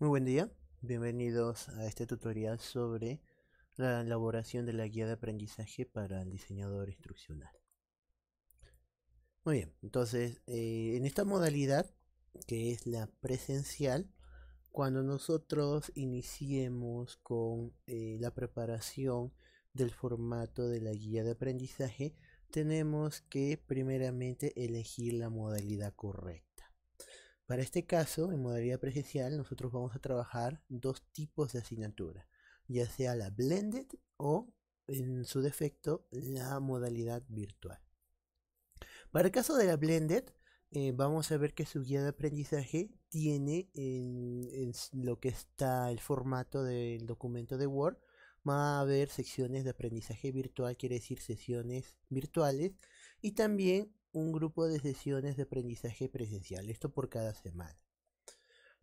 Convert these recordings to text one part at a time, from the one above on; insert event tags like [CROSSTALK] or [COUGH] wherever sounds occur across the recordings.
Muy buen día, bienvenidos a este tutorial sobre la elaboración de la guía de aprendizaje para el diseñador instruccional. Muy bien, entonces eh, en esta modalidad que es la presencial, cuando nosotros iniciemos con eh, la preparación del formato de la guía de aprendizaje, tenemos que primeramente elegir la modalidad correcta. Para este caso, en modalidad presencial, nosotros vamos a trabajar dos tipos de asignatura, ya sea la blended o, en su defecto, la modalidad virtual. Para el caso de la blended, eh, vamos a ver que su guía de aprendizaje tiene lo que está el formato del documento de Word, va a haber secciones de aprendizaje virtual, quiere decir sesiones virtuales, y también un grupo de sesiones de aprendizaje presencial, esto por cada semana.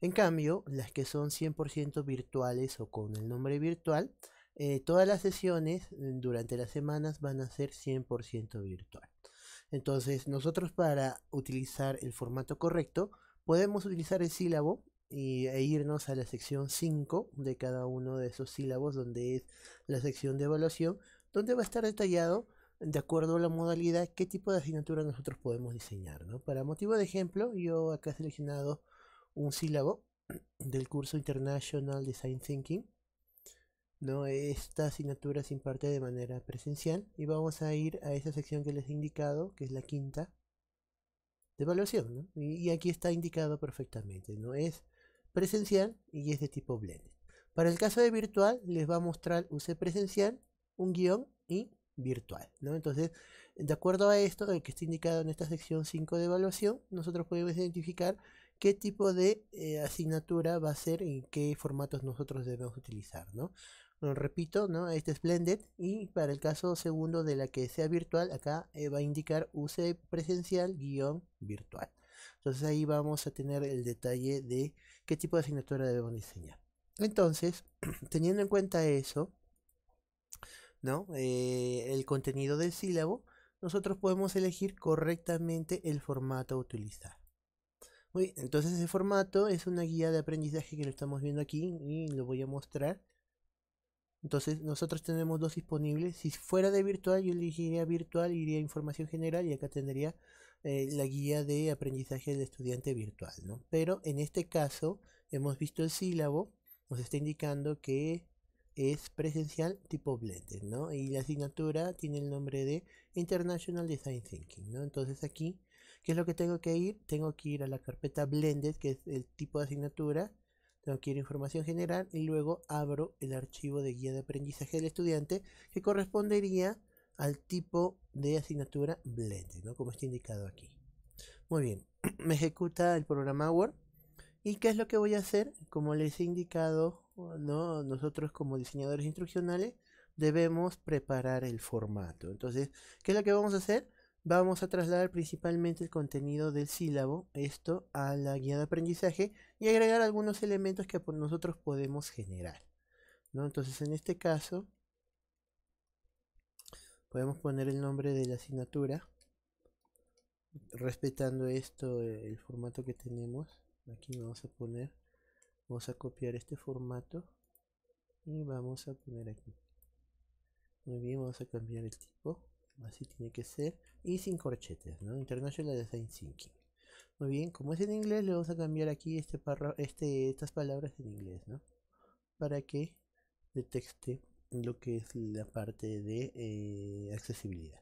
En cambio, las que son 100% virtuales o con el nombre virtual, eh, todas las sesiones mm, durante las semanas van a ser 100% virtual. Entonces, nosotros para utilizar el formato correcto, podemos utilizar el sílabo e irnos a la sección 5 de cada uno de esos sílabos, donde es la sección de evaluación, donde va a estar detallado de acuerdo a la modalidad, qué tipo de asignatura nosotros podemos diseñar. ¿no? Para motivo de ejemplo, yo acá he seleccionado un sílabo del curso International Design Thinking. ¿no? Esta asignatura se imparte de manera presencial y vamos a ir a esa sección que les he indicado, que es la quinta de evaluación. Y, aquí está indicado perfectamente. ¿no? Es presencial y es de tipo blend Para el caso de virtual les va a mostrar UC presencial, un guión y virtual. ¿no? Entonces, de acuerdo a esto, el que está indicado en esta sección 5 de evaluación, nosotros podemos identificar qué tipo de eh, asignatura va a ser y qué formatos nosotros debemos utilizar. ¿no? repito, ¿no? este es Blended y para el caso segundo de la que sea virtual, acá eh, va a indicar use presencial guión virtual. Entonces ahí vamos a tener el detalle de qué tipo de asignatura debemos diseñar. Entonces, [CLEARS THROAT] teniendo en cuenta eso, ¿no? Eh, el contenido del sílabo, nosotros podemos elegir correctamente el formato a utilizar. Muy entonces ese formato es una guía de aprendizaje que lo estamos viendo aquí y lo voy a mostrar. Entonces nosotros tenemos dos disponibles. Si fuera de virtual, yo elegiría virtual, iría a información general y acá tendría eh, la guía de aprendizaje del estudiante virtual. ¿no? Pero en este caso hemos visto el sílabo, nos está indicando que es presencial tipo blended, ¿no? Y la asignatura tiene el nombre de International Design Thinking, ¿no? Entonces aquí, ¿qué es lo que tengo que ir? Tengo que ir a la carpeta blended, que es el tipo de asignatura. Tengo que ir a información general y luego abro el archivo de guía de aprendizaje del estudiante que correspondería al tipo de asignatura blended, ¿no? Como está indicado aquí. Muy bien, [CLEARS THROAT] me ejecuta el programa Word. ¿Y qué es lo que voy a hacer? Como les he indicado ¿no? nosotros como diseñadores instruccionales debemos preparar el formato. Entonces, ¿qué es lo que vamos a hacer? Vamos a trasladar principalmente el contenido del sílabo, esto, a la guía de aprendizaje y agregar algunos elementos que nosotros podemos generar. ¿no? Entonces, en este caso, podemos poner el nombre de la asignatura, respetando esto, el formato que tenemos. Aquí vamos a poner vamos a copiar este formato y vamos a poner aquí muy bien vamos a cambiar el tipo así tiene que ser y sin corchetes no international design thinking muy bien como es en inglés le vamos a cambiar aquí este este estas palabras en inglés no para que detecte lo que es la parte de eh, accesibilidad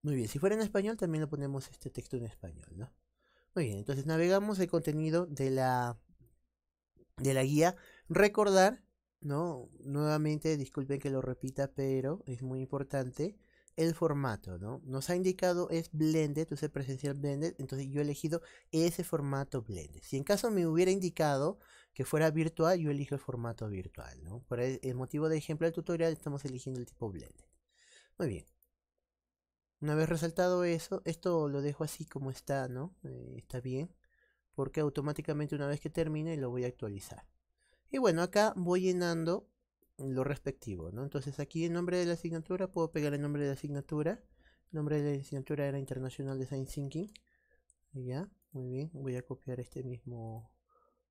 muy bien si fuera en español también lo ponemos este texto en español no muy bien entonces navegamos el contenido de la de la guía. Recordar, ¿no? Nuevamente, disculpen que lo repita, pero es muy importante el formato, ¿no? Nos ha indicado es Blended, usted presencial Blended, entonces yo he elegido ese formato Blended. Si en caso me hubiera indicado que fuera virtual, yo elijo el formato virtual, ¿no? Por el, motivo de ejemplo del tutorial estamos eligiendo el tipo Blended. Muy bien. Una vez resaltado eso, esto lo dejo así como está, ¿no? Eh, está bien porque automáticamente una vez que termine lo voy a actualizar. Y bueno, acá voy llenando lo respectivo, Entonces aquí el nombre de la asignatura, puedo pegar el nombre de la asignatura. El nombre de la asignatura era International Design Thinking. Ya, muy bien. Voy a copiar este mismo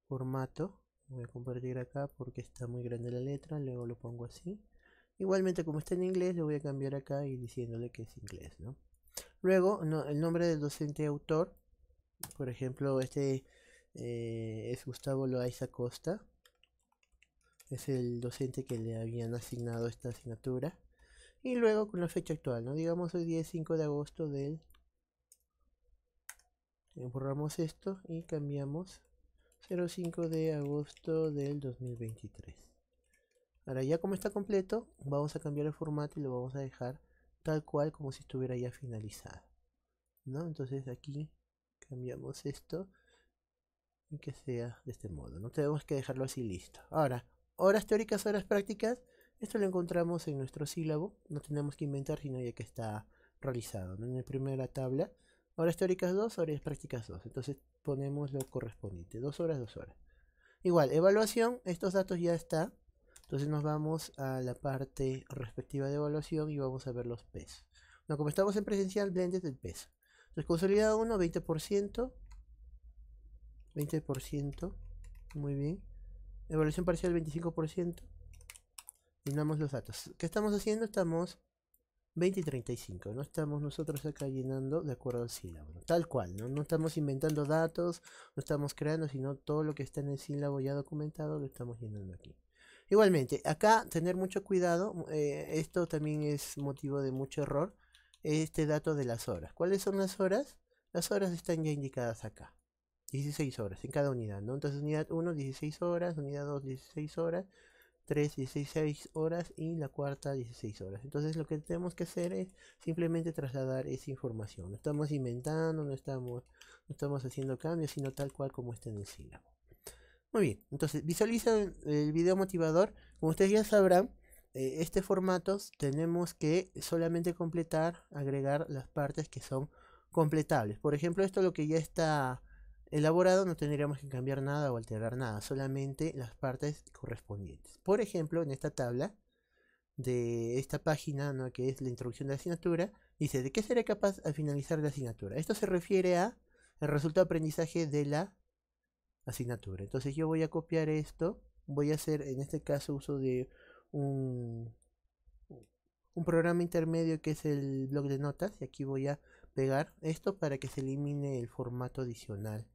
formato. Voy a compartir acá porque está muy grande la letra. Luego lo pongo así. Igualmente como está en inglés, lo voy a cambiar acá y diciéndole que es inglés, ¿no? Luego, el nombre del docente autor por ejemplo, este eh, es Gustavo Loaiza Costa. Es el docente que le habían asignado esta asignatura. Y luego con la fecha actual, ¿no? Digamos hoy día 5 de agosto del... Eh, borramos esto y cambiamos 05 de agosto del 2023. Ahora ya como está completo, vamos a cambiar el formato y lo vamos a dejar tal cual como si estuviera ya finalizado. ¿no? Entonces aquí cambiamos esto y que sea de este modo. No tenemos que dejarlo así listo. Ahora, horas teóricas, horas prácticas. Esto lo encontramos en nuestro sílabo. No tenemos que inventar, sino ya que está realizado. En la primera tabla, horas teóricas 2, horas prácticas 2. Entonces ponemos lo correspondiente. 2 horas, 2 horas. Igual, evaluación. Estos datos ya está. Entonces nos vamos a la parte respectiva de evaluación y vamos a ver los pesos. No, como estamos en presencial, blendes el peso. Responsabilidad 1, 20%. 20%. Muy bien. Evaluación parcial 25%. Llenamos los datos. ¿Qué estamos haciendo? Estamos 20 y 35. No estamos nosotros acá llenando de acuerdo al sílabo. Tal cual, ¿no? estamos inventando datos, no estamos creando, sino todo lo que está en el sílabo ya documentado lo estamos llenando aquí. Igualmente, acá tener mucho cuidado. Eh, esto también es motivo de mucho error este dato de las horas. ¿Cuáles son las horas? Las horas están ya indicadas acá. 16 horas en cada unidad, Entonces unidad 1, 16 horas, unidad 2, 16 horas, 3, 16 horas y la cuarta 16 horas. Entonces lo que tenemos que hacer es simplemente trasladar esa información. No estamos inventando, no estamos, no estamos haciendo cambios, sino tal cual como está en el sílabo. Muy bien, entonces visualiza el video motivador. Como ustedes ya sabrán, eh, este formato tenemos que solamente completar, agregar las partes que son completables. Por ejemplo, esto lo que ya está elaborado no tendríamos que cambiar nada o alterar nada, solamente las partes correspondientes. Por ejemplo, en esta tabla de esta página, que es la introducción de la asignatura, dice de qué seré capaz al finalizar la asignatura. Esto se refiere a el resultado de aprendizaje de la asignatura. Entonces yo voy a copiar esto, voy a hacer en este caso uso de un, programa intermedio que es el blog de notas y aquí voy a pegar esto para que se elimine el formato adicional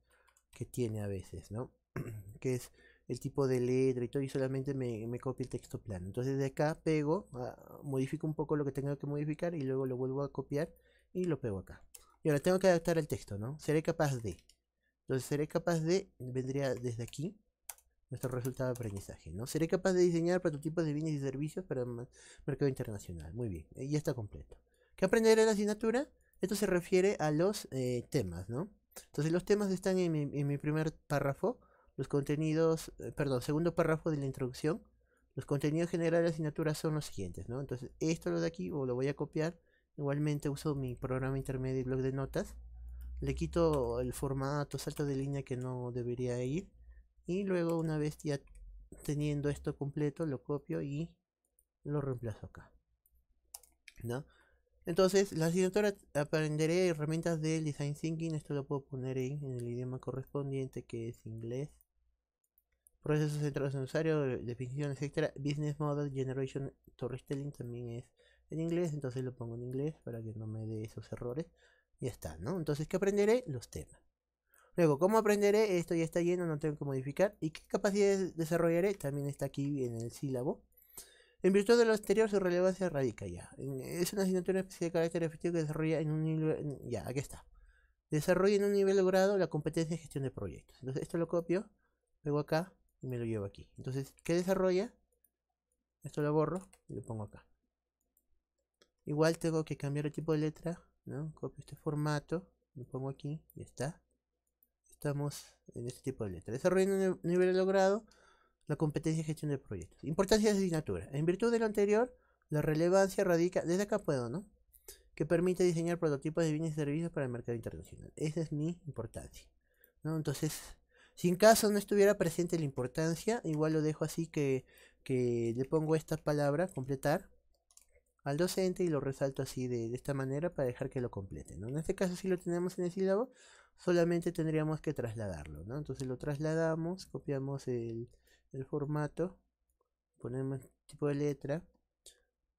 que tiene a veces, ¿no? [CLEARS THROAT] que es el tipo de letra y todo y solamente me, me copio el texto plano. Entonces de acá pego, ah, modifico un poco lo que tengo que modificar y luego lo vuelvo a copiar y lo pego acá. Y ahora tengo que adaptar el texto, ¿no? Seré capaz de. Entonces seré capaz de vendría desde aquí nuestro resultado de aprendizaje. ¿no? Seré capaz de diseñar prototipos de bienes y servicios para el mercado internacional. Muy bien, eh, ya está completo. ¿Qué aprenderé en la asignatura? Esto se refiere a los eh, temas, ¿no? Entonces los temas están en mi, primer párrafo, los contenidos, eh, perdón, segundo párrafo de la introducción. Los contenidos generales de la asignatura son los siguientes, ¿no? Entonces esto lo de aquí o lo voy a copiar. Igualmente uso mi programa intermedio y blog de notas. Le quito el formato salto de línea que no debería ir y luego una vez ya teniendo esto completo lo copio y lo reemplazo acá ¿no? entonces la asignatura aprenderé herramientas de design thinking esto lo puedo poner en, el idioma correspondiente que es inglés procesos centrados en usuario definición etcétera business model generation storytelling también es en inglés entonces lo pongo en inglés para que no me dé esos errores ya está no entonces qué aprenderé los temas Luego, ¿cómo aprenderé? Esto ya está lleno, no tengo que modificar. ¿Y qué capacidades desarrollaré? También está aquí en el sílabo. En virtud de lo anterior, su relevancia radica ya. Es una asignatura especial de carácter efectivo que desarrolla en un nivel... Ya, aquí está. Desarrolla en un nivel logrado la competencia de gestión de proyectos. Entonces, esto lo copio, pego acá y me lo llevo aquí. Entonces, ¿qué desarrolla? Esto lo borro y lo pongo acá. Igual tengo que cambiar el tipo de letra, ¿no? Copio este formato, lo pongo aquí y está estamos en este tipo de letra. Desarrollando el nivel logrado, la competencia y gestión de proyectos. Importancia de asignatura. En virtud de lo anterior, la relevancia radica, desde acá puedo, ¿no? Que permite diseñar prototipos de bienes y servicios para el mercado internacional. Esa es mi importancia. Entonces, si en caso no estuviera presente la importancia, igual lo dejo así que, que le pongo esta palabra, completar, al docente y lo resalto así de, esta manera para dejar que lo complete. En este caso sí lo tenemos en el sílabo, solamente tendríamos que trasladarlo, ¿no? Entonces lo trasladamos, copiamos el, formato, ponemos el tipo de letra.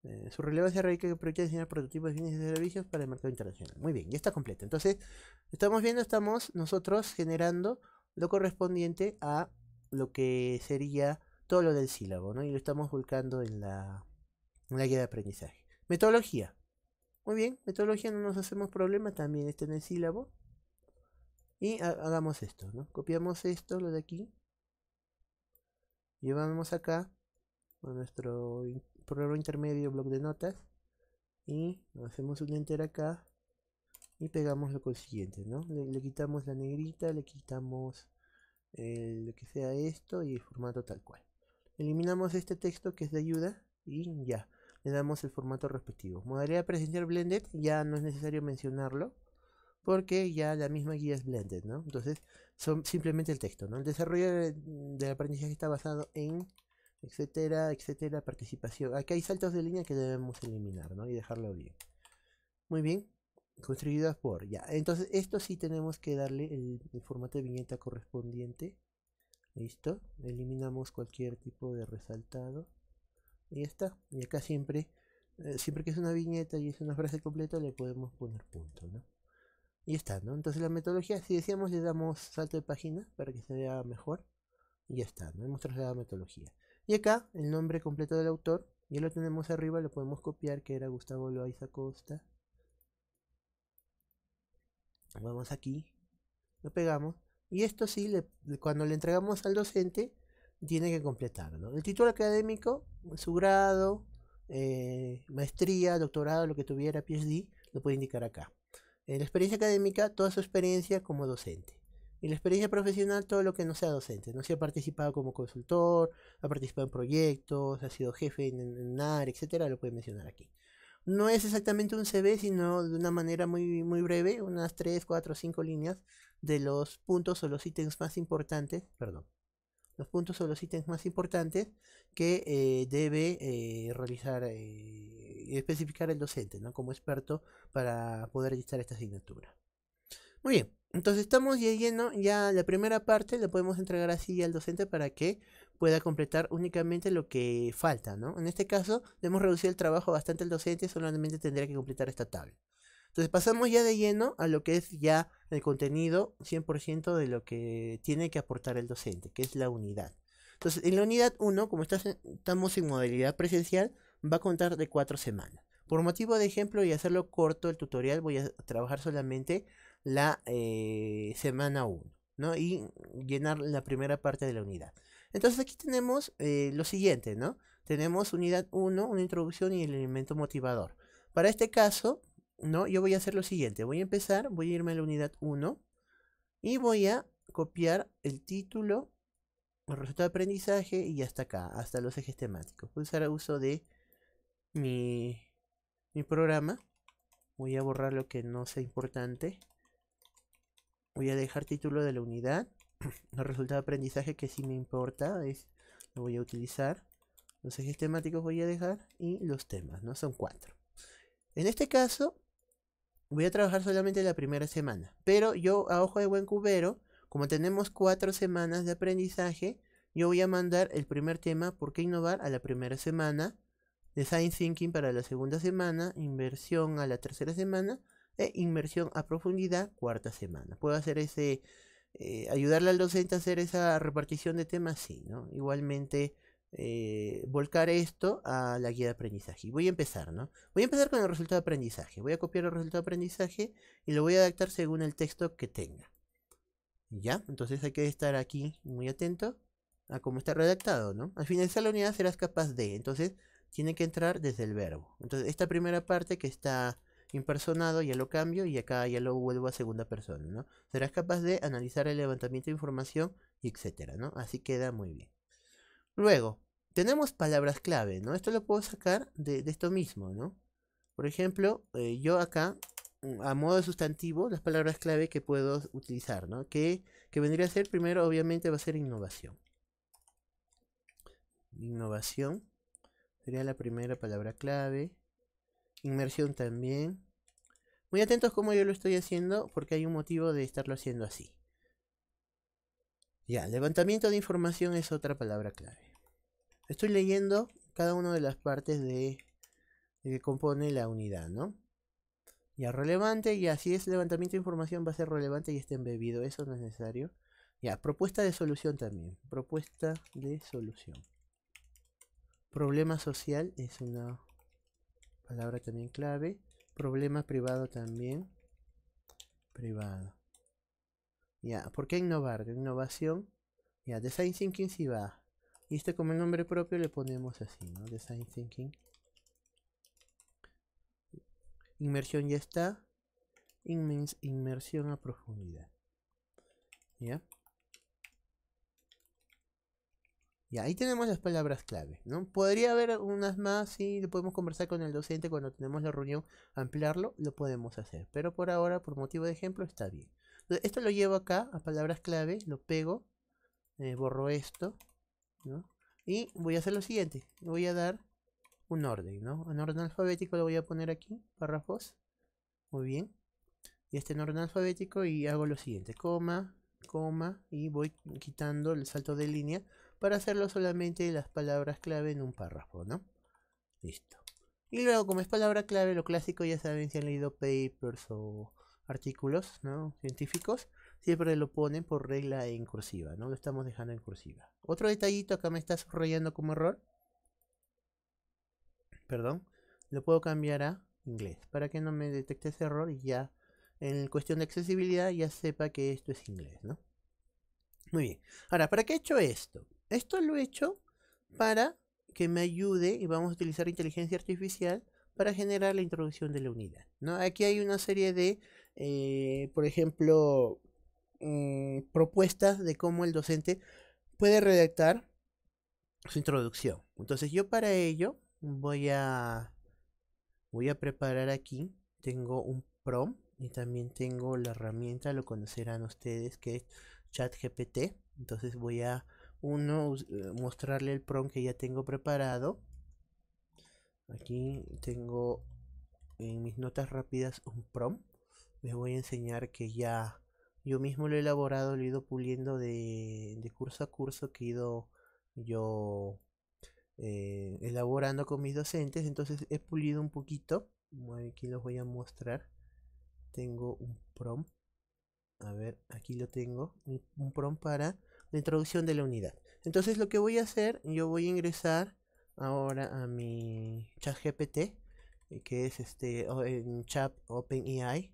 Eh, su relevancia radica que proyecta diseñar prototipos de bienes y servicios para el mercado internacional. Muy bien, ya está completo. Entonces, estamos viendo, estamos nosotros generando lo correspondiente a lo que sería todo lo del sílabo, ¿no? Y lo estamos volcando en la, en la guía de aprendizaje. Metodología. Muy bien, metodología no nos hacemos problema, también está en el sílabo. Y hagamos esto, ¿no? Copiamos esto, lo de aquí. Llevamos acá a nuestro intermedio bloc de notas. Y hacemos un enter acá. Y pegamos lo consiguiente, ¿no? Le, quitamos la negrita, le quitamos eh, lo que sea esto y el formato tal cual. Eliminamos este texto que es de ayuda y ya. Le damos el formato respectivo. Modalidad presencial blended, ya no es necesario mencionarlo porque ya la misma guía es blended, ¿no? Entonces, son simplemente el texto, ¿no? El desarrollo del aprendizaje está basado en, etcétera, etcétera, participación. Aquí hay saltos de línea que debemos eliminar, ¿no? Y dejarlo bien. Muy bien, construidas por, ya. Entonces, esto sí tenemos que darle el, formato de viñeta correspondiente. Listo, eliminamos cualquier tipo de resaltado. Y está. Y acá siempre, eh, siempre que es una viñeta y es una frase completa, le podemos poner punto, ¿no? Y está, ¿no? Entonces la metodología, si decíamos, le damos salto de página para que se vea mejor. Y ya está, ¿no? Hemos trasladado metodología. Y acá, el nombre completo del autor. Ya lo tenemos arriba, lo podemos copiar, que era Gustavo Loaiza Costa. Vamos aquí. Lo pegamos. Y esto sí, cuando le entregamos al docente, tiene que completarlo. El título académico, su grado, eh, maestría, doctorado, lo que tuviera, PhD, lo puede indicar acá. En eh, la experiencia académica, toda su experiencia como docente. Y la experiencia profesional, todo lo que no sea docente, ¿no? Si ha participado como consultor, ha participado en proyectos, ha sido jefe en, NAR, etcétera, lo puede mencionar aquí. No es exactamente un CV, sino de una manera muy, muy breve, unas 3, 4, 5 líneas de los puntos o los ítems más importantes, perdón, los puntos o los ítems más importantes que eh, debe eh, realizar eh, y especificar el docente ¿no? como experto para poder dictar esta asignatura. Muy bien, entonces estamos ya lleno, ya la primera parte la podemos entregar así al docente para que pueda completar únicamente lo que falta. En este caso, hemos reducido el trabajo bastante al docente, solamente tendría que completar esta tabla. Entonces pasamos ya de lleno a lo que es ya el contenido 100% de lo que tiene que aportar el docente, que es la unidad. Entonces, en la unidad 1, como estamos en modalidad presencial, va a contar de 4 semanas. Por motivo de ejemplo y hacerlo corto el tutorial, voy a trabajar solamente la eh, semana 1, Y llenar la primera parte de la unidad. Entonces aquí tenemos eh, lo siguiente, ¿no? Tenemos unidad 1, una introducción y el elemento motivador. Para este caso, ¿no? Yo voy a hacer lo siguiente, voy a empezar, voy a irme a la unidad 1 y voy a copiar el título, el resultado de aprendizaje y hasta acá, hasta los ejes temáticos. Voy a usar el uso de mi, programa, voy a borrar lo que no sea importante, voy a dejar título de la unidad, los [CLEARS THROAT] resultado de aprendizaje que sí me importa, es, lo voy a utilizar, los ejes temáticos voy a dejar y los temas, ¿no? Son cuatro. En este caso, voy a trabajar solamente la primera semana. Pero yo, a ojo de buen cubero, como tenemos cuatro semanas de aprendizaje, yo voy a mandar el primer tema, ¿por qué innovar? a la primera semana, design thinking para la segunda semana, inversión a la tercera semana e inversión a profundidad cuarta semana. Puedo hacer ese, eh, ayudarle al docente a hacer esa repartición de temas, sí, ¿no? Igualmente eh, volcar esto a la guía de aprendizaje. Y voy a empezar, ¿no? Voy a empezar con el resultado de aprendizaje. Voy a copiar el resultado de aprendizaje y lo voy a adaptar según el texto que tenga. ¿Ya? Entonces hay que estar aquí muy atento a cómo está redactado, ¿no? Al finalizar la unidad serás capaz de. Entonces tiene que entrar desde el verbo. Entonces esta primera parte que está impersonado ya lo cambio y acá ya lo vuelvo a segunda persona, ¿no? Serás capaz de analizar el levantamiento de información y etcétera, ¿no? Así queda muy bien. Luego, tenemos palabras clave, ¿no? Esto lo puedo sacar de, esto mismo, ¿no? Por ejemplo, eh, yo acá, mm, a modo sustantivo, las palabras clave que puedo utilizar, ¿no? Que, que vendría a ser, primero, obviamente, va a ser innovación. Innovación sería la primera palabra clave. Inmersión también. Muy atentos como yo lo estoy haciendo, porque hay un motivo de estarlo haciendo así. Ya, levantamiento de información es otra palabra clave. Estoy leyendo cada una de las partes de, que compone la unidad, ¿no? Ya relevante, ya, si es levantamiento de información, va a ser relevante y esté embebido, eso no es necesario. Ya, propuesta de solución también. Propuesta de solución. Problema social es una palabra también clave. Problema privado también. Privado. Ya, ¿por qué innovar? innovación. Ya, design thinking sí va. Y este como el nombre propio le ponemos así, ¿no? Design Thinking. Inmersión ya está. inmersión a profundidad. ¿Ya? Y ahí tenemos las palabras clave, ¿no? Podría haber unas más, Si lo podemos conversar con el docente cuando tenemos la reunión, ampliarlo, lo podemos hacer. Pero por ahora, por motivo de ejemplo, está bien. esto lo llevo acá a palabras clave, lo pego, eh, borro esto, y voy a hacer lo siguiente. Voy a dar un orden, ¿no? En orden alfabético lo voy a poner aquí, párrafos. Muy bien. Y este en orden alfabético y hago lo siguiente. Coma, coma y voy quitando el salto de línea para hacerlo solamente las palabras clave en un párrafo, ¿no? Listo. Y luego, como es palabra clave, lo clásico, ya saben si han leído papers o artículos, ¿no? Científicos siempre lo ponen por regla en cursiva, no lo estamos dejando en cursiva. Otro detallito acá me está subrayando como error. Perdón, lo puedo cambiar a inglés para que no me detecte ese error y ya en cuestión de accesibilidad ya sepa que esto es inglés, ¿no? Muy bien. Ahora, ¿para qué he hecho esto? Esto lo he hecho para que me ayude y vamos a utilizar inteligencia artificial para generar la introducción de la unidad. ¿no? Aquí hay una serie de, eh, por ejemplo, eh, propuestas de cómo el docente puede redactar su introducción. Entonces yo para ello voy a voy a preparar aquí. Tengo un prom y también tengo la herramienta, lo conocerán ustedes, que es ChatGPT. Entonces voy a uno eh, mostrarle el prom que ya tengo preparado. Aquí tengo en mis notas rápidas un prom Les voy a enseñar que ya yo mismo lo he elaborado, lo he ido puliendo de, curso a curso que he ido yo eh, elaborando con mis docentes. Entonces he pulido un poquito. Aquí los voy a mostrar. Tengo un prompt. A ver, aquí lo tengo. Un, prom prompt para la introducción de la unidad. Entonces lo que voy a hacer, yo voy a ingresar ahora a mi chat GPT, eh, que es este en chat OpenEI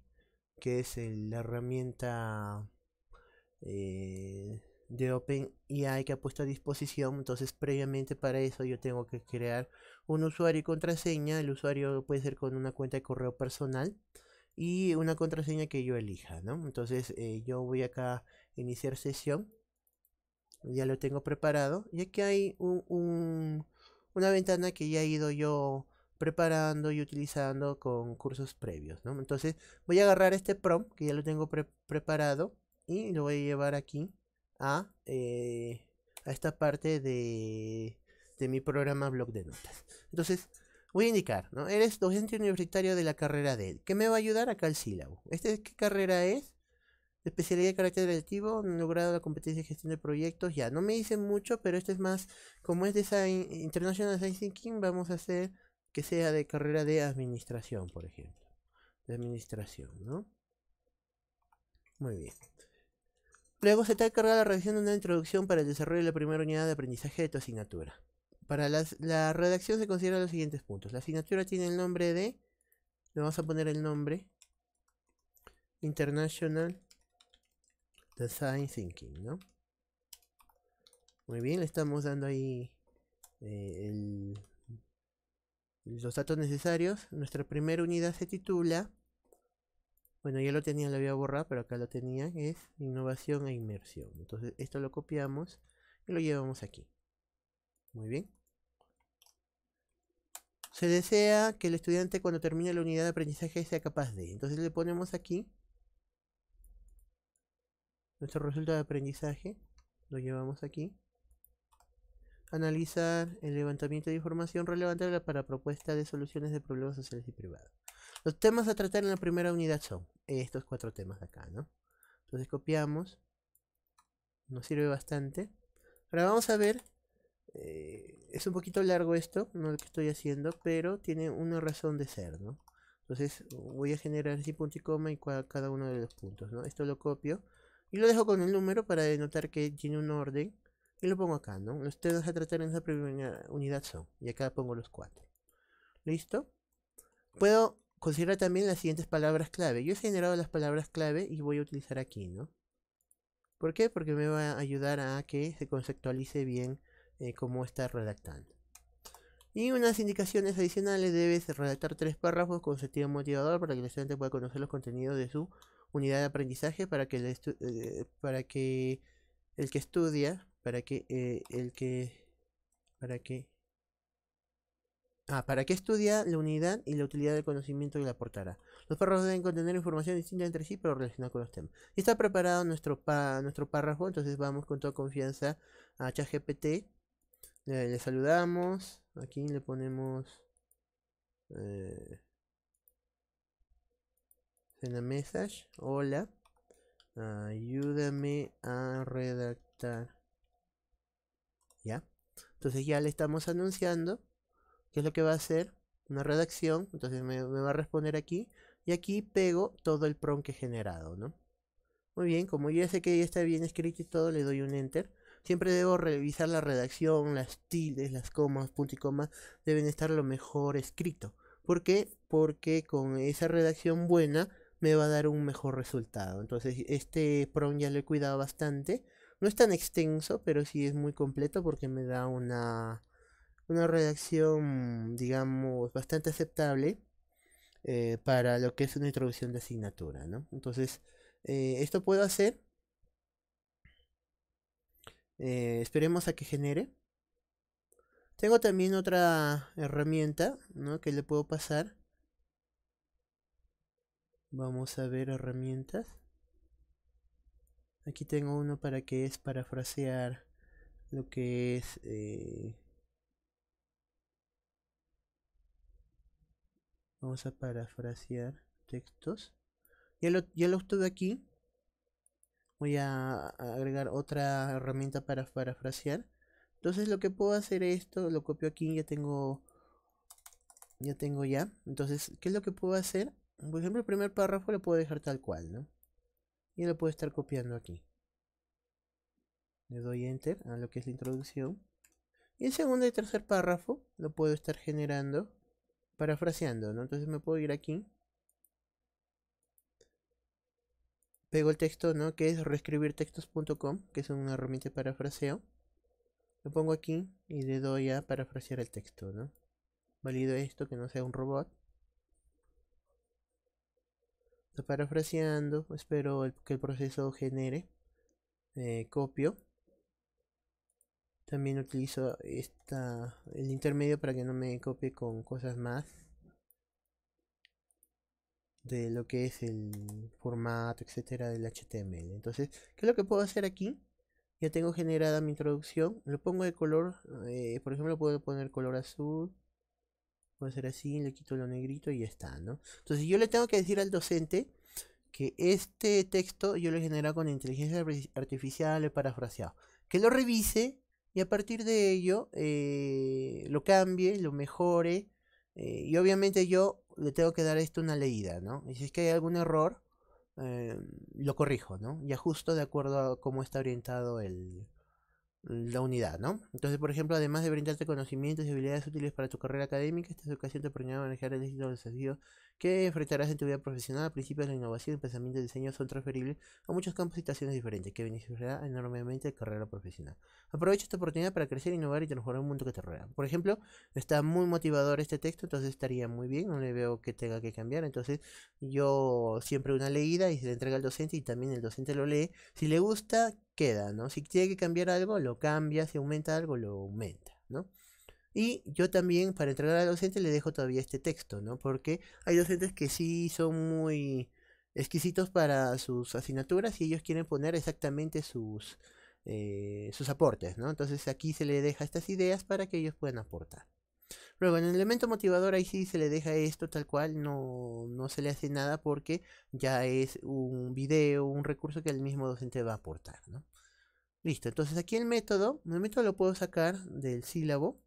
que es la herramienta eh, de OpenAI que ha puesto a disposición. Entonces, previamente para eso yo tengo que crear un usuario y contraseña. El usuario puede ser con una cuenta de correo personal y una contraseña que yo elija, ¿no? Entonces, eh, yo voy acá a iniciar sesión. Ya lo tengo preparado. Y aquí hay una ventana que ya he ido yo preparando y utilizando con cursos previos, Entonces voy a agarrar este prompt que ya lo tengo preparado y lo voy a llevar aquí a, eh, a esta parte de, mi programa blog de notas. Entonces voy a indicar, ¿no? Eres docente universitario de la carrera de él. ¿Qué me va a ayudar acá el sílabo? ¿Este qué carrera es? especialidad de carácter relativo, logrado la competencia de gestión de proyectos, ya no me dicen mucho, pero este es más, como es de International science Thinking, vamos a hacer que sea de carrera de administración, por ejemplo. De administración, ¿no? Muy bien. Luego se está cargando la redacción de una introducción para el desarrollo de la primera unidad de aprendizaje de tu asignatura. Para la redacción se consideran los siguientes puntos. La asignatura tiene el nombre de... Le vamos a poner el nombre. International Design Thinking, ¿no? Muy bien, le estamos dando ahí eh, el los datos necesarios. Nuestra primera unidad se titula, bueno ya lo tenía, lo había borrado, pero acá lo tenía, es innovación e inmersión. Entonces esto lo copiamos y lo llevamos aquí. Muy bien. Se desea que el estudiante cuando termine la unidad de aprendizaje sea capaz de. Entonces le ponemos aquí nuestro resultado de aprendizaje. Lo llevamos aquí analizar el levantamiento de información relevante para propuesta de soluciones de problemas sociales y privados. Los temas a tratar en la primera unidad son estos cuatro temas de acá, ¿no? Entonces copiamos. Nos sirve bastante. Ahora vamos a ver. Eh, es un poquito largo esto, no lo que estoy haciendo, pero tiene una razón de ser, ¿no? Entonces voy a generar así punto y coma y cada uno de los puntos, ¿no? Esto lo copio y lo dejo con el número para denotar que tiene un orden y lo pongo acá, ¿no? Los temas a tratar en esa primera unidad son. Y acá pongo los cuatro. ¿Listo? Puedo considerar también las siguientes palabras clave. Yo he generado las palabras clave y voy a utilizar aquí, ¿no? ¿Por qué? Porque me va a ayudar a que se conceptualice bien eh, cómo está redactando. Y unas indicaciones adicionales, debes redactar tres párrafos con sentido motivador para que el estudiante pueda conocer los contenidos de su unidad de aprendizaje para que eh, para que, el que estudia para que eh, el que para que ah, ¿para que estudia la unidad y la utilidad del conocimiento que le aportará? Los párrafos deben contener información distinta entre sí, pero relacionada con los temas. Y está preparado nuestro, pa nuestro párrafo, entonces vamos con toda confianza a ChatGPT. le saludamos, aquí le ponemos eh, en la message, hola, ayúdame a redactar entonces ya le estamos anunciando qué es lo que va a hacer, una redacción, entonces me, va a responder aquí y aquí pego todo el prompt que he generado, ¿no? Muy bien, como ya sé que ya está bien escrito y todo, le doy un enter. Siempre debo revisar la redacción, las tildes, las comas, punto y coma, deben estar lo mejor escrito. ¿Por qué? Porque con esa redacción buena me va a dar un mejor resultado. Entonces este prompt ya lo he cuidado bastante no es tan extenso, pero sí es muy completo porque me da una, redacción, digamos, bastante aceptable eh, para lo que es una introducción de asignatura, ¿no? Entonces, eh, esto puedo hacer. Eh, esperemos a que genere. Tengo también otra herramienta, ¿no? Que le puedo pasar. Vamos a ver herramientas. Aquí tengo uno para que es parafrasear lo que es... Eh, vamos a parafrasear textos. Ya lo, ya aquí. Voy a agregar otra herramienta para parafrasear. Entonces lo que puedo hacer es esto, lo copio aquí, ya tengo ya tengo ya. Entonces, ¿qué es lo que puedo hacer? Por ejemplo, el primer párrafo lo puedo dejar tal cual, ¿no? y lo puedo estar copiando aquí le doy enter a lo que es la introducción y el segundo y tercer párrafo lo puedo estar generando parafraseando ¿no? entonces me puedo ir aquí pego el texto ¿no? que es reescribirtextos.com que es una herramienta de parafraseo lo pongo aquí y le doy a parafrasear el texto ¿no? valido esto que no sea un robot parafraseando, espero que el proceso genere. Eh, copio. También utilizo esta, el intermedio para que no me copie con cosas más de lo que es el formato, etcétera, del HTML. Entonces, ¿qué es lo que puedo hacer aquí? Ya tengo generada mi introducción. Lo pongo de color, eh, por ejemplo, puedo poner color azul a ser así, le quito lo negrito y ya está, ¿no? Entonces yo le tengo que decir al docente que este texto yo lo he generado con inteligencia artificial, he parafraseado. Que lo revise y a partir de ello eh, lo cambie, lo mejore. Eh, y obviamente yo le tengo que dar esto una leída, ¿no? Y si es que hay algún error, eh, lo corrijo, ¿no? Y ajusto de acuerdo a cómo está orientado el, la unidad, ¿no? Entonces, por ejemplo, además de brindarte conocimientos y habilidades útiles para tu carrera académica, esta educación te a manejar el éxito de los ¿Qué enfrentarás en tu vida profesional. Principios de la innovación pensamiento y diseño son transferibles a muchos campos y situaciones diferentes, que beneficiará enormemente la carrera profesional. Aprovecha esta oportunidad para crecer, innovar y transformar un mundo que te rodea. Por ejemplo, está muy motivador este texto, entonces estaría muy bien, no le veo que tenga que cambiar. Entonces, yo siempre una leída y se le entrega al docente y también el docente lo lee. Si le gusta, queda, ¿no? Si tiene que cambiar algo, lo cambia, si aumenta algo, lo aumenta, ¿no? Y yo también, para entregar al docente, le dejo todavía este texto, ¿no? Porque hay docentes que sí son muy exquisitos para sus asignaturas y ellos quieren poner exactamente sus, eh, sus aportes, ¿no? Entonces aquí se le deja estas ideas para que ellos puedan aportar. Luego, en el elemento motivador ahí sí se le deja esto tal cual, no, no se le hace nada porque ya es un video, un recurso que el mismo docente va a aportar, ¿no? Listo, entonces aquí el método, el método lo puedo sacar del sílabo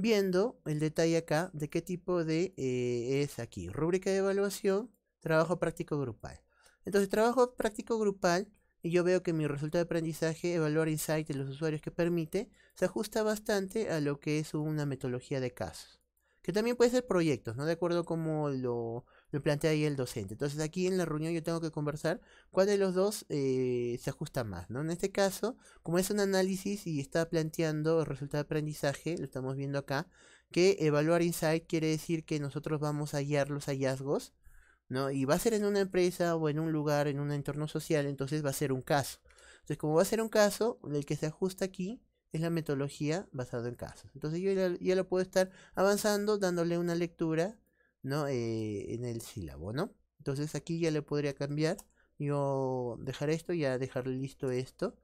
viendo el detalle acá de qué tipo de eh, es aquí. Rúbrica de evaluación, trabajo práctico grupal. Entonces, trabajo práctico grupal, y yo veo que mi resultado de aprendizaje, evaluar insight de los usuarios que permite, se ajusta bastante a lo que es una metodología de casos. Que también puede ser proyectos, ¿no? De acuerdo como cómo lo, lo plantea ahí el docente. Entonces aquí en la reunión yo tengo que conversar cuál de los dos eh, se ajusta más, ¿no? En este caso, como es un análisis y está planteando el resultado de aprendizaje, lo estamos viendo acá, que evaluar insight quiere decir que nosotros vamos a hallar los hallazgos, ¿no? Y va a ser en una empresa o en un lugar, en un entorno social, entonces va a ser un caso. Entonces, como va a ser un caso, el que se ajusta aquí es la metodología basada en casos. Entonces yo ya, lo puedo estar avanzando, dándole una lectura eh, en el sílabo, ¿no? Entonces aquí ya le podría cambiar. Yo dejar esto, ya dejar listo esto.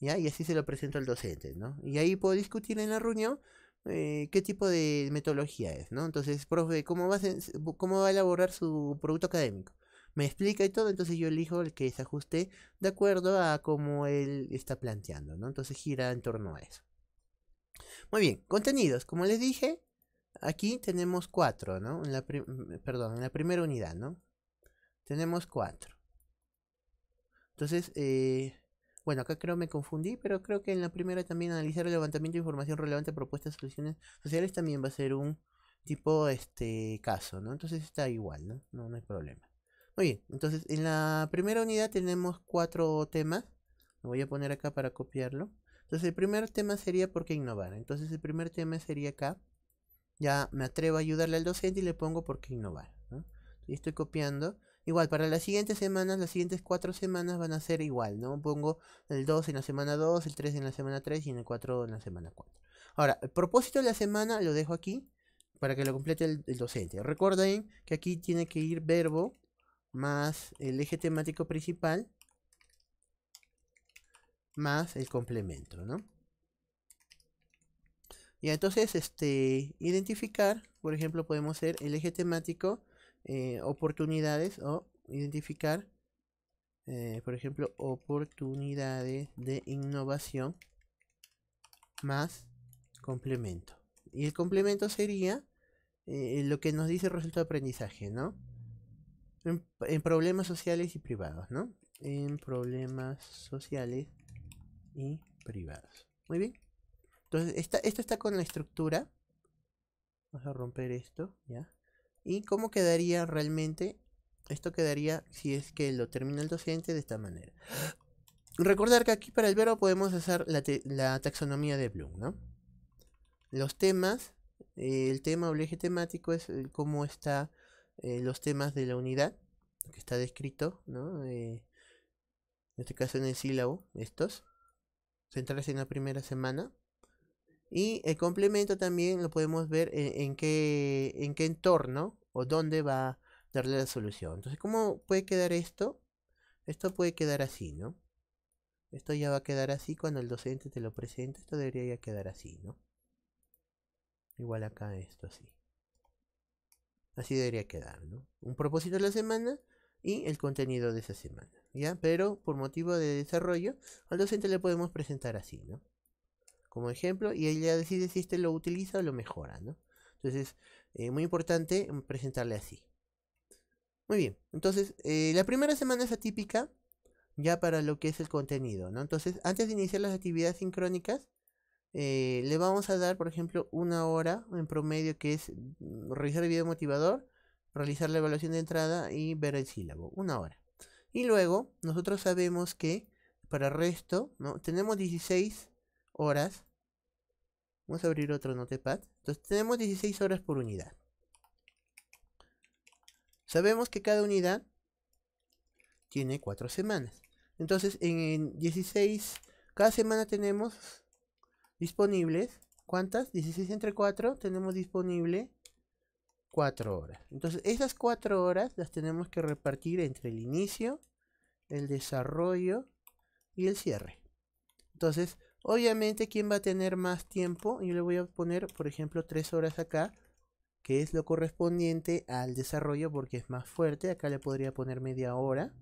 ¿ya? Y así se lo presento al docente, ¿no? Y ahí puedo discutir en la reunión eh, qué tipo de metodología es, ¿no? Entonces, profe, ¿cómo va, a, ¿cómo va a elaborar su producto académico? Me explica y todo, entonces yo elijo el que se ajuste de acuerdo a cómo él está planteando, ¿no? Entonces gira en torno a eso. Muy bien, contenidos, como les dije, Aquí tenemos cuatro, ¿no? Mm, perdón, en la primera unidad, ¿no? Tenemos cuatro. Entonces, eh, bueno, acá creo me confundí, pero creo que en la primera también analizar el levantamiento de información relevante, a propuestas, soluciones sociales también va a ser un tipo este caso, ¿no? Entonces está igual, ¿no? No, no hay problema. Muy bien, entonces en la primera unidad tenemos cuatro temas. Lo voy a poner acá para copiarlo. Entonces el primer tema sería por qué innovar. Entonces el primer tema sería acá ya me atrevo a ayudarle al docente y le pongo por qué innovar. Y estoy copiando. Igual, para las siguientes semanas, las siguientes cuatro semanas van a ser igual, ¿no? Pongo el 2 en la semana 2, el 3 en la semana 3 y en el 4 en la semana 4. Ahora, el propósito de la semana lo dejo aquí para que lo complete el, el docente. Recuerden que aquí tiene que ir verbo más el eje temático principal más el complemento, ¿no? Y entonces, este, identificar, por ejemplo, podemos hacer el eje temático, eh, oportunidades, o identificar, eh, por ejemplo, oportunidades de innovación más complemento. Y el complemento sería eh, lo que nos dice el resultado de aprendizaje, ¿no? en problemas sociales y privados, ¿no? En problemas sociales y privados. Muy bien. Entonces, esta, esto está con la estructura. Vamos a romper esto, ¿ya? ¿Y cómo quedaría realmente? Esto quedaría si es que lo termina el docente de esta manera. Recordar que aquí para el verbo podemos hacer la, taxonomía de Bloom, ¿no? Los temas, eh, el tema o el eje temático es eh, cómo están eh, los temas de la unidad, que está descrito, ¿no? en este caso en el sílabo, estos. Centrarse en la primera semana, y el complemento también lo podemos ver e-, en, qué, en qué entorno o dónde va a darle la solución. Entonces, ¿cómo puede quedar esto? Esto puede quedar así, ¿no? Esto ya va a quedar así cuando el docente te lo presente. Esto debería ya quedar así, ¿no? Igual acá esto así. Así debería quedar, ¿no? Un propósito de la semana y el contenido de esa semana, ¿ya? Pero por motivo de desarrollo, al docente le podemos presentar así, ¿no? como ejemplo y ella decide si este lo utiliza o lo mejora, ¿no? Entonces, es eh, muy importante presentarle así. Muy bien, entonces, eh, la primera semana es atípica ya para lo que es el contenido, ¿no? Entonces, antes de iniciar las actividades sincrónicas, eh, le vamos a dar, por ejemplo, una hora en promedio que es mm, realizar el video motivador, realizar la evaluación de entrada y ver el sílabo, una hora. Y luego, nosotros sabemos que para el resto, ¿no? tenemos 16 horas. Vamos a abrir otro notepad. Entonces tenemos 16 horas por unidad. Sabemos que cada unidad tiene 4 semanas. Entonces en 16, cada semana tenemos disponibles, ¿cuántas? 16 entre 4, tenemos disponible 4 horas. Entonces esas 4 horas las tenemos que repartir entre el inicio, el desarrollo y el cierre. Entonces Obviamente, ¿quién va a tener más tiempo? Yo le voy a poner, por ejemplo, 3 horas acá, que es lo correspondiente al desarrollo porque es más fuerte. Acá le podría poner media hora,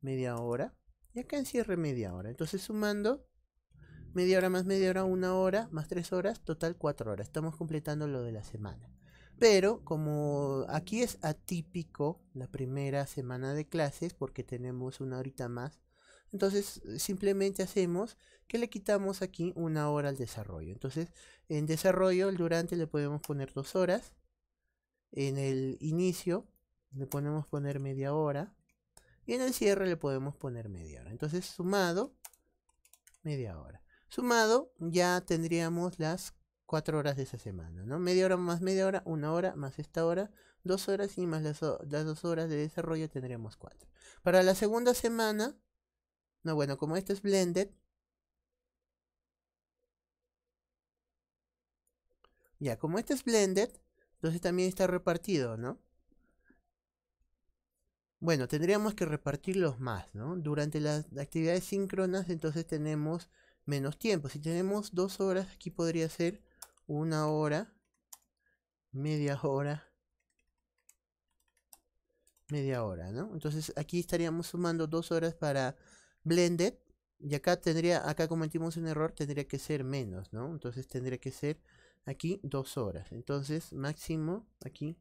media hora, y acá en media hora. Entonces, sumando media hora más media hora, una hora más tres horas, total 4 horas. Estamos completando lo de la semana. Pero como aquí es atípico la primera semana de clases porque tenemos una horita más entonces simplemente hacemos que le quitamos aquí una hora al desarrollo. Entonces en desarrollo el durante le podemos poner dos horas. En el inicio le podemos poner media hora. Y en el cierre le podemos poner media hora. Entonces sumado media hora. Sumado ya tendríamos las cuatro horas de esa semana, ¿no? Media hora más media hora, una hora más esta hora, dos horas y más las, las dos horas de desarrollo tendremos cuatro. Para la segunda semana no, bueno, como este es blended. Ya, como este es blended, entonces también está repartido, ¿no? Bueno, tendríamos que repartirlos más, ¿no? Durante las actividades síncronas, entonces tenemos menos tiempo. Si tenemos dos horas, aquí podría ser una hora, media hora, media hora, ¿no? Entonces aquí estaríamos sumando dos horas para blended y acá tendría, acá cometimos un error, tendría que ser menos, ¿no? Entonces tendría que ser aquí dos horas. Entonces máximo aquí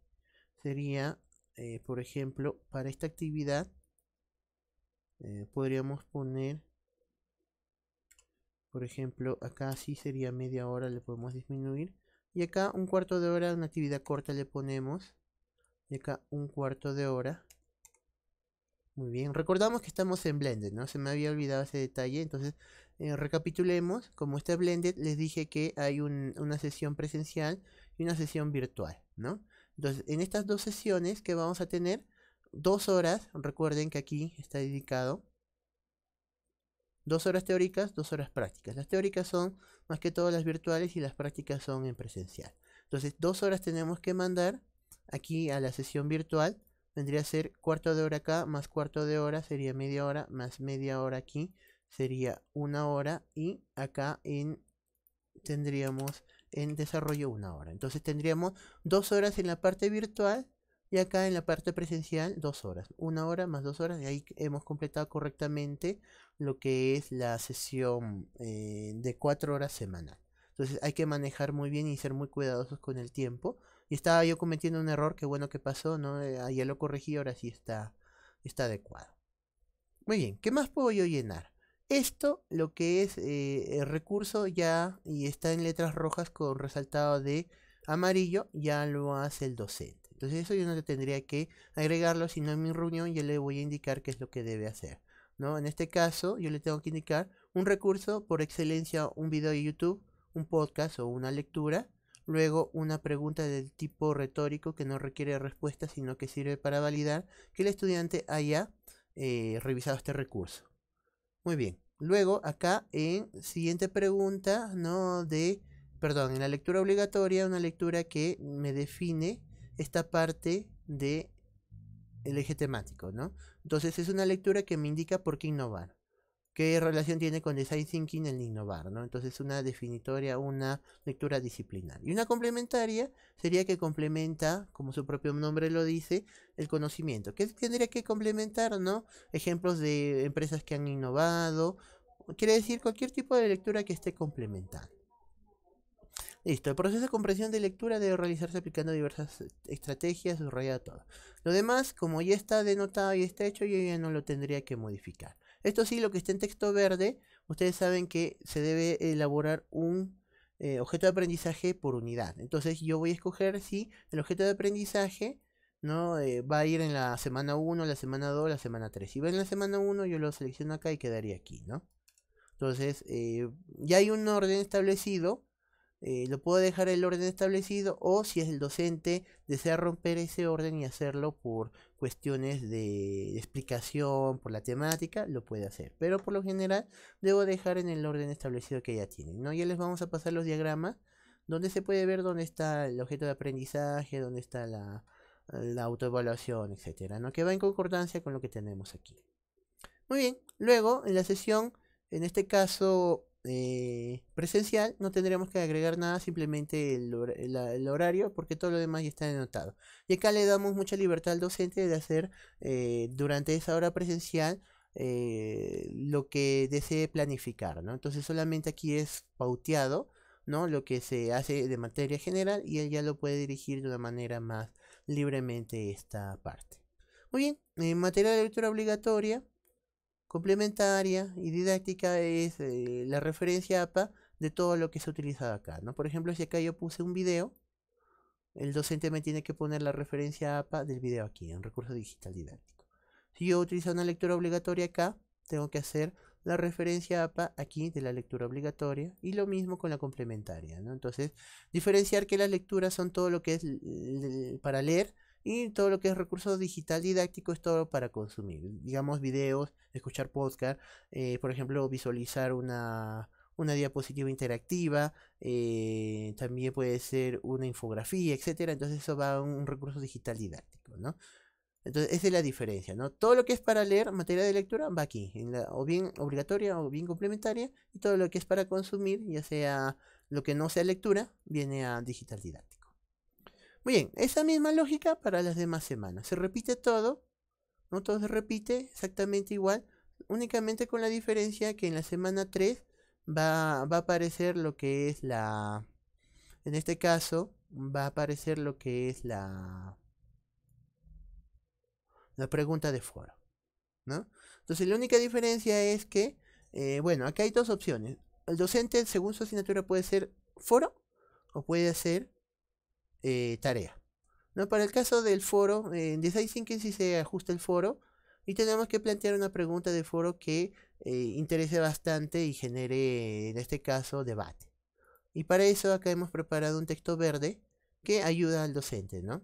sería, eh, por ejemplo, para esta actividad eh, podríamos poner, por ejemplo, acá sí sería media hora, le podemos disminuir. Y acá un cuarto de hora, una actividad corta le ponemos. Y acá un cuarto de hora. Muy bien, recordamos que estamos en Blended, ¿no? Se me había olvidado ese detalle, entonces eh, recapitulemos. Como está Blended, les dije que hay una sesión presencial y una sesión virtual, ¿no? Entonces, en estas dos sesiones que vamos a tener, dos horas, recuerden que aquí está dedicado, dos horas teóricas, dos horas prácticas. Las teóricas son más que todas las virtuales y las prácticas son en presencial. Entonces, dos horas tenemos que mandar aquí a la sesión virtual vendría a ser cuarto de hora acá más cuarto de hora sería media hora más media hora aquí sería una hora y acá en tendríamos en desarrollo una hora. Entonces tendríamos dos horas en la parte virtual y acá en la parte presencial dos horas. Una hora más dos horas y ahí hemos completado correctamente lo que es la sesión eh, de cuatro horas semanal. Entonces hay que manejar muy bien y ser muy cuidadosos con el tiempo y estaba yo cometiendo un error, qué bueno que pasó, ¿no? Eh, ya lo corregí, ahora sí está, está adecuado. Muy bien, ¿qué más puedo yo llenar? Esto, lo que es eh, el recurso ya y está en letras rojas con resaltado de amarillo, ya lo hace el docente. Entonces eso yo no tendría que agregarlo, sino en mi reunión yo le voy a indicar qué es lo que debe hacer. ¿no? En este caso yo le tengo que indicar un recurso, por excelencia un video de YouTube, un podcast o una lectura, Luego, una pregunta del tipo retórico que no requiere respuesta, sino que sirve para validar que el estudiante haya eh, revisado este recurso. Muy bien. Luego, acá en siguiente pregunta, ¿no? De, perdón, en la lectura obligatoria, una lectura que me define esta parte del el eje temático, ¿no? Entonces, es una lectura que me indica por qué innovar qué relación tiene con design thinking el innovar, ¿no? Entonces una definitoria, una lectura disciplinar. Y una complementaria sería que complementa, como su propio nombre lo dice, el conocimiento. ¿Qué tendría que complementar, no? Ejemplos de empresas que han innovado. Quiere decir cualquier tipo de lectura que esté complementando. Listo, el proceso de comprensión de lectura debe realizarse aplicando diversas estrategias, subrayado todo. Lo demás, como ya está denotado y está hecho, yo ya no lo tendría que modificar. Esto sí, lo que está en texto verde, ustedes saben que se debe elaborar un eh, objeto de aprendizaje por unidad. Entonces yo voy a escoger si el objeto de aprendizaje ¿no? Eh, va a ir en la semana 1, la semana 2, la semana 3. Si va en la semana 1, yo lo selecciono acá y quedaría aquí, ¿no? Entonces, eh, ya hay un orden establecido eh, lo puedo dejar el orden establecido o si es el docente desea romper ese orden y hacerlo por cuestiones de explicación, por la temática, lo puede hacer. Pero por lo general debo dejar en el orden establecido que ya tienen. ¿no? Ya les vamos a pasar los diagramas donde se puede ver dónde está el objeto de aprendizaje, dónde está la, autoevaluación, etcétera, ¿no? que va en concordancia con lo que tenemos aquí. Muy bien, luego en la sesión, en este caso eh, presencial no tendríamos que agregar nada, simplemente el, horario, porque todo lo demás ya está anotado Y acá le damos mucha libertad al docente de hacer eh, durante esa hora presencial eh, lo que desee planificar, ¿no? Entonces solamente aquí es pauteado, ¿no? Lo que se hace de materia general y él ya lo puede dirigir de una manera más libremente esta parte. Muy bien, materia de lectura obligatoria Complementaria y didáctica es eh, la referencia APA de todo lo que se ha utilizado acá. ¿no? Por ejemplo, si acá yo puse un video, el docente me tiene que poner la referencia APA del video aquí, en recurso digital didáctico. Si yo utilizo una lectura obligatoria acá, tengo que hacer la referencia APA aquí de la lectura obligatoria y lo mismo con la complementaria. ¿no? Entonces, diferenciar que las lecturas son todo lo que es para leer y todo lo que es recurso digital didáctico es todo para consumir. Digamos, videos, escuchar podcast, eh, por ejemplo, visualizar una, diapositiva interactiva, eh, también puede ser una infografía, etc. Entonces eso va a un recurso digital didáctico, ¿no? Entonces esa es la diferencia, ¿no? Todo lo que es para leer, materia de lectura, va aquí, o bien obligatoria o bien complementaria, y todo lo que es para consumir, ya sea lo que no sea lectura, viene a digital didáctico. Bien, esa misma lógica para las demás semanas. Se repite todo, ¿no? Todo se repite exactamente igual, únicamente con la diferencia que en la semana 3 va, a aparecer lo que es la... En este caso, va a aparecer lo que es la... La pregunta de foro, ¿no? Entonces, la única diferencia es que, eh, bueno, acá hay dos opciones. El docente, según su asignatura, puede ser foro o puede ser eh, tarea. ¿No? Para el caso del foro, en Design Thinking se ajusta el foro y tenemos que plantear una pregunta de foro que eh, interese bastante y genere, en este caso, debate. Y para eso acá hemos preparado un texto verde que ayuda al docente, ¿no?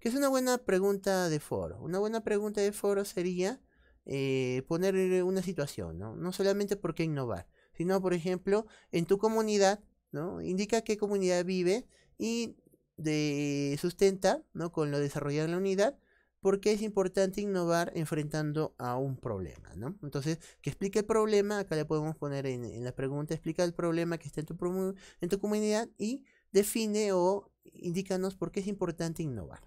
Que es una buena pregunta de foro. Una buena pregunta de foro sería eh, poner una situación, ¿no? No solamente por qué innovar, sino, por ejemplo, en tu comunidad, ¿no? Indica qué comunidad vive y de sustenta ¿no? con lo desarrollado en la unidad, porque es importante innovar enfrentando a un problema. ¿no? Entonces, que explique el problema, acá le podemos poner en, la pregunta, explica el problema que está en tu, en tu comunidad y define o indícanos por qué es importante innovar.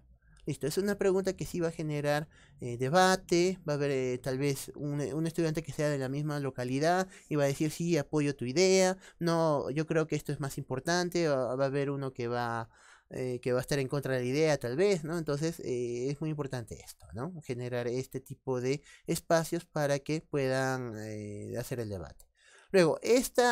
Listo, es una pregunta que sí va a generar eh, debate, va a haber eh, tal vez eh, un, estudiante que sea de la misma localidad y va a decir, sí, apoyo tu idea, no, yo creo que esto es más importante, va, va a haber uno que va eh, que va a estar en contra de la idea tal vez, ¿no? Entonces eh, es muy importante esto, ¿no? Generar este tipo de espacios para que puedan eh, hacer el debate. Luego, este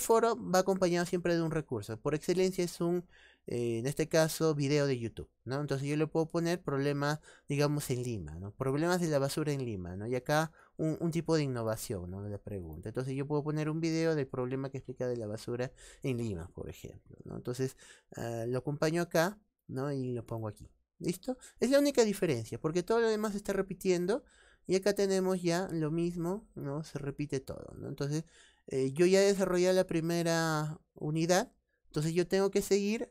foro va acompañado siempre de un recurso. Por excelencia es un, en este caso, video de YouTube, ¿no? Entonces yo le puedo poner problemas, digamos, en Lima, Problemas de la basura en Lima, ¿no? Y acá un, tipo de innovación, ¿no? la pregunta. Entonces yo puedo poner un video del problema que explica de la basura en Lima, por ejemplo, ¿no? Entonces ah, lo acompaño acá, ¿no? Y lo pongo aquí. ¿Listo? Es la única diferencia, porque todo lo demás se está repitiendo y acá tenemos ya lo mismo, ¿no? Se repite todo, ¿no? Entonces eh, yo ya he desarrollado la primera unidad, entonces yo tengo que seguir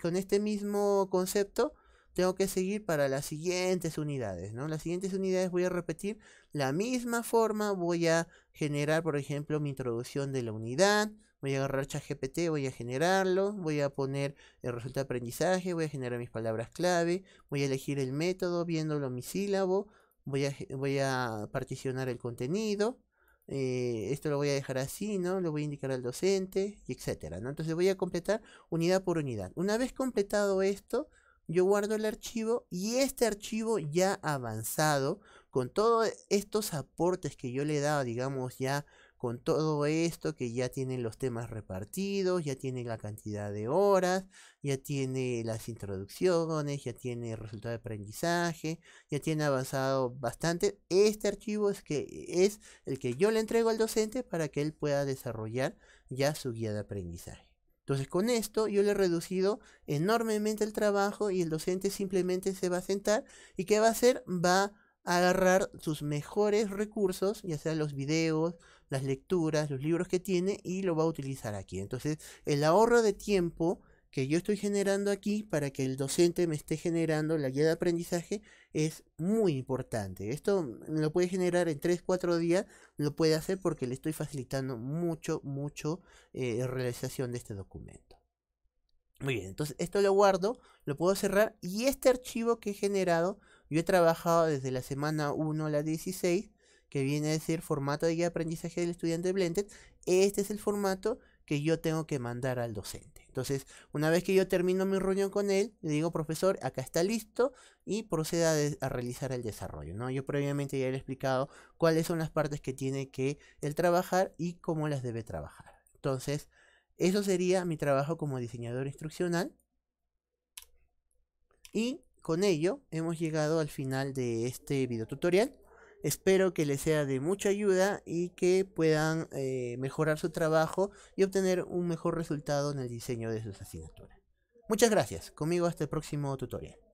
con este mismo concepto tengo que seguir para las siguientes unidades, ¿no? Las siguientes unidades voy a repetir la misma forma, voy a generar, por ejemplo, mi introducción de la unidad, voy a agarrar ChatGPT, voy a generarlo, voy a poner el resultado de aprendizaje, voy a generar mis palabras clave, voy a elegir el método viéndolo mi sílabo, voy a, voy a particionar el contenido, esto lo voy a dejar así, ¿no? Lo voy a indicar al docente, y etcétera, Entonces voy a completar unidad por unidad. Una vez completado esto, yo guardo el archivo y este archivo ya avanzado, con todos estos aportes que yo le he dado, digamos ya con todo esto que ya tienen los temas repartidos, ya tiene la cantidad de horas, ya tiene las introducciones, ya tiene el resultado de aprendizaje, ya tiene avanzado bastante. Este archivo es, que, es el que yo le entrego al docente para que él pueda desarrollar ya su guía de aprendizaje. Entonces con esto yo le he reducido enormemente el trabajo y el docente simplemente se va a sentar y ¿qué va a hacer? Va a agarrar sus mejores recursos, ya sean los videos, las lecturas, los libros que tiene y lo va a utilizar aquí. Entonces el ahorro de tiempo que yo estoy generando aquí para que el docente me esté generando la guía de aprendizaje es muy importante. Esto lo puede generar en 3-4 días, lo puede hacer porque le estoy facilitando mucho, mucho eh, realización de este documento. Muy bien, entonces esto lo guardo, lo puedo cerrar y este archivo que he generado, yo he trabajado desde la semana 1 a la 16, que viene a decir formato de guía de aprendizaje del estudiante Blended, este es el formato que yo tengo que mandar al docente. Entonces, una vez que yo termino mi reunión con él, le digo, profesor, acá está listo y proceda a, realizar el desarrollo. Yo previamente ya le he explicado cuáles son las partes que tiene que él trabajar y cómo las debe trabajar. Entonces, eso sería mi trabajo como diseñador instruccional. Y con ello hemos llegado al final de este video tutorial. Espero que les sea de mucha ayuda y que puedan eh, mejorar su trabajo y obtener un mejor resultado en el diseño de sus asignaturas. Muchas gracias, conmigo hasta el próximo tutorial.